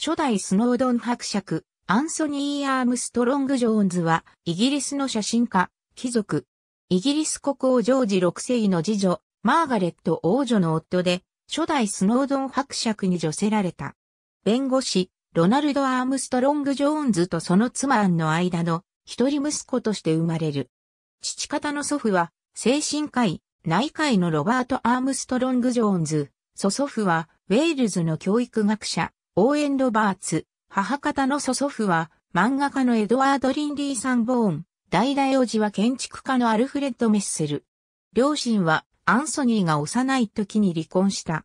初代スノードン伯爵、アンソニー・アームストロング・ジョーンズは、イギリスの写真家、貴族。イギリス国王ジョージ6世の次女、マーガレット王女の夫で、初代スノードン伯爵に女せられた。弁護士、ロナルド・アームストロング・ジョーンズとその妻アンの間の一人息子として生まれる。父方の祖父は、精神科医、内科医のロバート・アームストロング・ジョーンズ。祖祖父は、ウェールズの教育学者、オーエン・ロバーツ、母方の祖祖父は、漫画家のエドワード・リンリー・サンボーン、代々おじは建築家のアルフレッド・メッセル。両親は、アンソニーが幼い時に離婚した。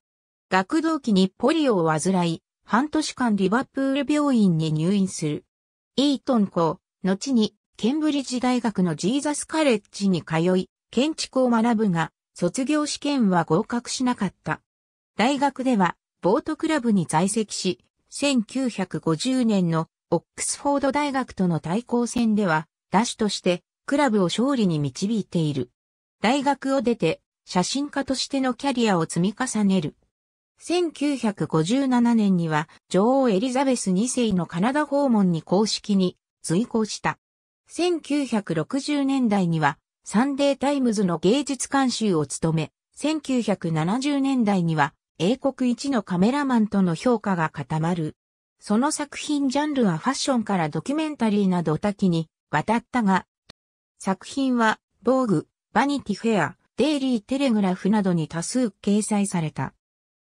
学童期にポリオを患い、半年間リバプール病院に入院する。イートン校、後にケンブリッジ大学のジーザスカレッジに通い、建築を学ぶが、卒業試験は合格しなかった。大学ではボートクラブに在籍し、1950年のオックスフォード大学との対抗戦では、ダッシュとしてクラブを勝利に導いている。大学を出て写真家としてのキャリアを積み重ねる。1957年には女王エリザベス2世のカナダ訪問に公式に随行した。1960年代にはサンデータイムズの芸術監修を務め、1970年代には英国一のカメラマンとの評価が固まる。その作品ジャンルはファッションからドキュメンタリーなど多岐に渡ったが、作品は、防具、バニティフェア、デイリーテレグラフなどに多数掲載された。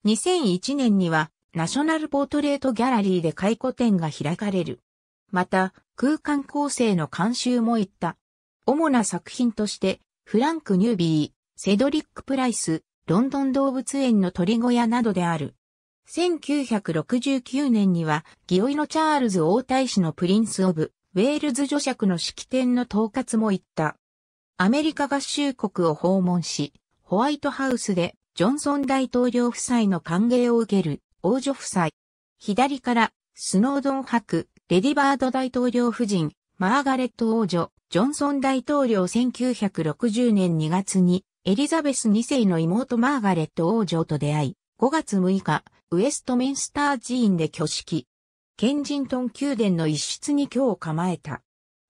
2001年には、ナショナルポートレートギャラリーで回顧展が開かれる。また、空間構成の監修もいった。主な作品として、フランク・ニュービー、セドリック・プライス、ロンドン動物園の鳥小屋などである。1969年には、ギオイのチャールズ王太子のプリンス・オブ、ウェールズ女爵の式典の統括も行った。アメリカ合衆国を訪問し、ホワイトハウスで、ジョンソン大統領夫妻の歓迎を受ける、王女夫妻。左から、スノードン博、レディバード大統領夫人、マーガレット王女、ジョンソン大統領1960年2月に、エリザベス2世の妹マーガレット王女と出会い、5月6日、ウェストミンスター寺院で挙式。ケンジントン宮殿の一室に今日構えた。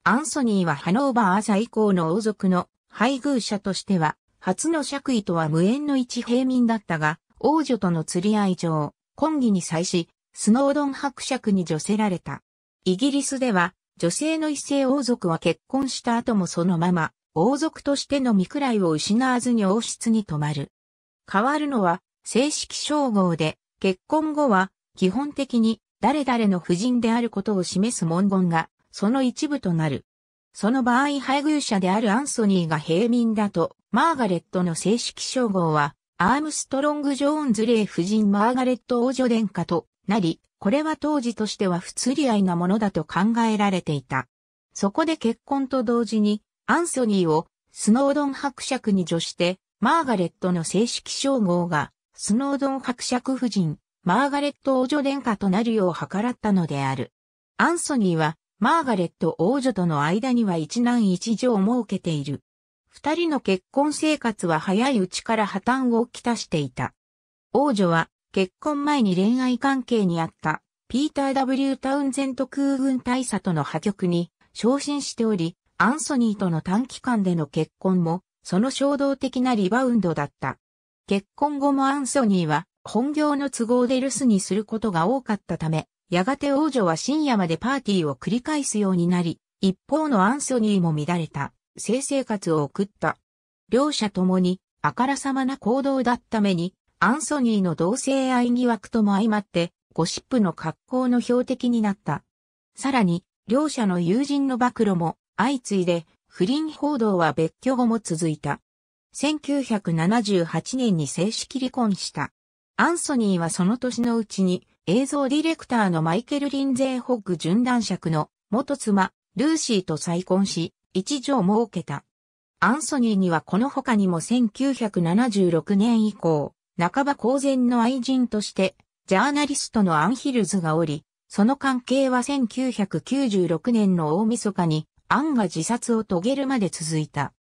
アンソニーはハノーバー朝以降の王族の配偶者としては、初の爵位とは無縁の一平民だったが、王女との釣り合い上、婚儀に際し、スノードン伯爵に除せられた。イギリスでは、女性の一世王族は結婚した後もそのまま、王族としての未いを失わずに王室に泊まる。変わるのは正式称号で、結婚後は基本的に誰々の夫人であることを示す文言がその一部となる。その場合配偶者であるアンソニーが平民だと、マーガレットの正式称号は、アームストロング・ジョーンズ・レイ夫人マーガレット王女殿下となり、これは当時としては不釣り合いなものだと考えられていた。そこで結婚と同時に、アンソニーをスノードン伯爵に助して、マーガレットの正式称号が、スノードン伯爵夫人、マーガレット王女殿下となるよう計らったのである。アンソニーは、マーガレット王女との間には一男一女を設けている。二人の結婚生活は早いうちから破綻をきたしていた。王女は、結婚前に恋愛関係にあった、ピーター・ W・ タウンゼント空軍大佐との破局に、昇進しており、アンソニーとの短期間での結婚も、その衝動的なリバウンドだった。結婚後もアンソニーは、本業の都合で留守にすることが多かったため、やがて王女は深夜までパーティーを繰り返すようになり、一方のアンソニーも乱れた、性生活を送った。両者ともに、あからさまな行動だっために、アンソニーの同性愛疑惑とも相まって、ゴシップの格好の標的になった。さらに、両者の友人の暴露も、相次いで不倫報道は別居後も続いた。1978年に正式離婚した。アンソニーはその年のうちに映像ディレクターのマイケル・リンゼー・ホッグ準男爵の元妻、ルーシーと再婚し、一女を設けた。アンソニーにはこの他にも1976年以降、半ば公然の愛人として、ジャーナリストのアンヒルズがおり、その関係は1996年の大晦日にアンが自殺を遂げるまで続いた。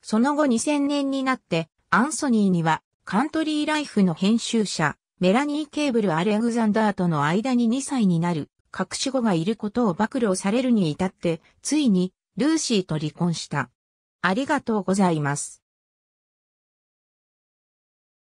その後2000年になって、アンソニーにはカントリーライフの編集者、メラニー・ケーブル・アレグザンダーとの間に2歳になる隠し子がいることを暴露されるに至って、ついにルーシーと離婚した。ありがとうございます。